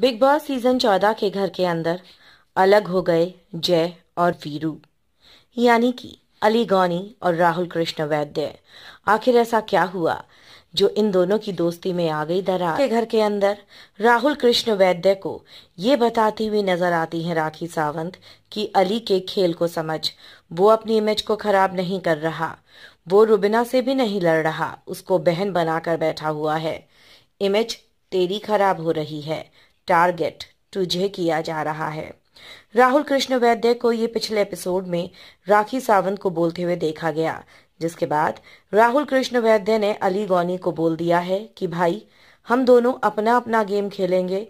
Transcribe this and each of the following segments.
big boss season चौदह के घर के अंदर अलग हो गए जय और वीरू यानी कि अली गौनी और राहुल कृष्ण वैद्य आखिर ऐसा क्या हुआ जो इन दोनों की दोस्ती में आ गई दरार के घर के अंदर राहुल कृष्ण वैद्य को ये बताती हुई नजर आती हैं राखी सावंत कि अली के खेल को समझ वो अपनी इमेज को खराब नहीं कर रहा वो रुबिना से भी नहीं लड़ रहा उसको बहन बनाकर बैठा हुआ है इमेज तेरी खराब हो रही है टारगेट तुझे किया जा रहा है राहुल कृष्ण वैद्य को ये पिछले एपिसोड में राखी सावंत को बोलते हुए देखा गया जिसके बाद राहुल कृष्ण वैद्य ने अली गौनी को बोल दिया है कि भाई हम दोनों अपना अपना गेम खेलेंगे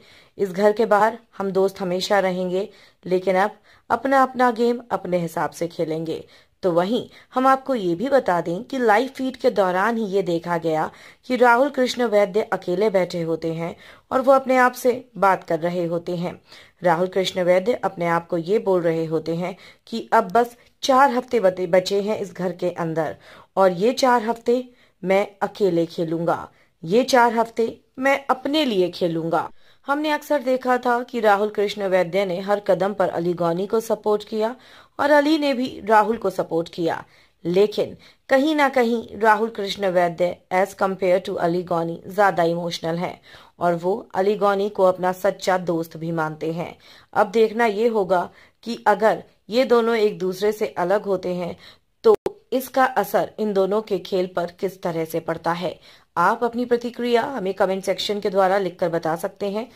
इस घर के बाहर हम दोस्त हमेशा रहेंगे लेकिन अब अपना अपना गेम अपने हिसाब से खेलेंगे तो वहीं हम आपको ये भी बता दें कि लाइव फीड के दौरान ही ये देखा गया कि राहुल कृष्ण वैद्य अकेले बैठे होते हैं और वो अपने आप से बात कर रहे होते हैं राहुल कृष्ण वैद्य अपने आप को ये बोल रहे होते हैं कि अब बस चार हफ्ते बचे हैं इस घर के अंदर और ये चार हफ्ते मैं अकेले खेलूंगा ये चार हफ्ते मैं अपने लिए खेलूंगा हमने अक्सर देखा था कि राहुल कृष्ण वैद्य ने हर कदम पर अली गौनी को सपोर्ट किया और अली ने भी राहुल को सपोर्ट किया लेकिन कहीं ना कहीं Rahul Krishna Vaidya as compare to Ali Goni ज्यादा इमोशनल है और वो अली गौनी को अपना सच्चा दोस्त भी मानते हैं अब देखना ये होगा कि अगर ये दोनों एक दूसरे से अलग होते हैं इसका असर इन दोनों के खेल पर किस तरह से पड़ता है आप अपनी प्रतिक्रिया हमें कमेंट सेक्शन के द्वारा लिखकर बता सकते हैं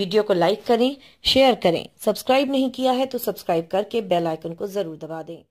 वीडियो को लाइक करें शेयर करें सब्सक्राइब नहीं किया है तो सब्सक्राइब करके बेल आइकन को जरूर दबा दें